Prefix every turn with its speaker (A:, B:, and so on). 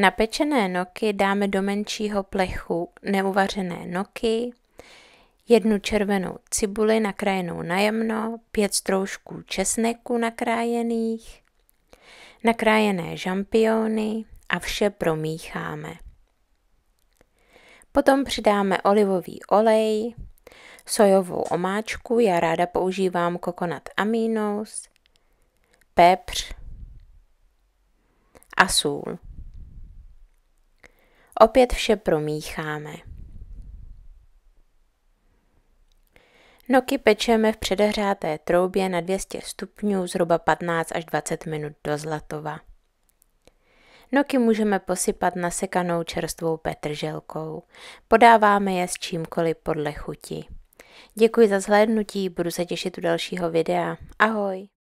A: Napečené noky dáme do menšího plechu neuvařené noky, jednu červenou cibuli nakrájenou najemno, pět stroužků česneku nakrájených, nakrájené žampiony a vše promícháme. Potom přidáme olivový olej, sojovou omáčku, já ráda používám kokonat aminos, pepř a sůl. Opět vše promícháme. Noky pečeme v předehřáté troubě na 200 stupňů zhruba 15 až 20 minut do zlatova. Noky můžeme posypat nasekanou čerstvou petrželkou. Podáváme je s čímkoliv podle chuti. Děkuji za zhlédnutí, budu se těšit u dalšího
B: videa. Ahoj!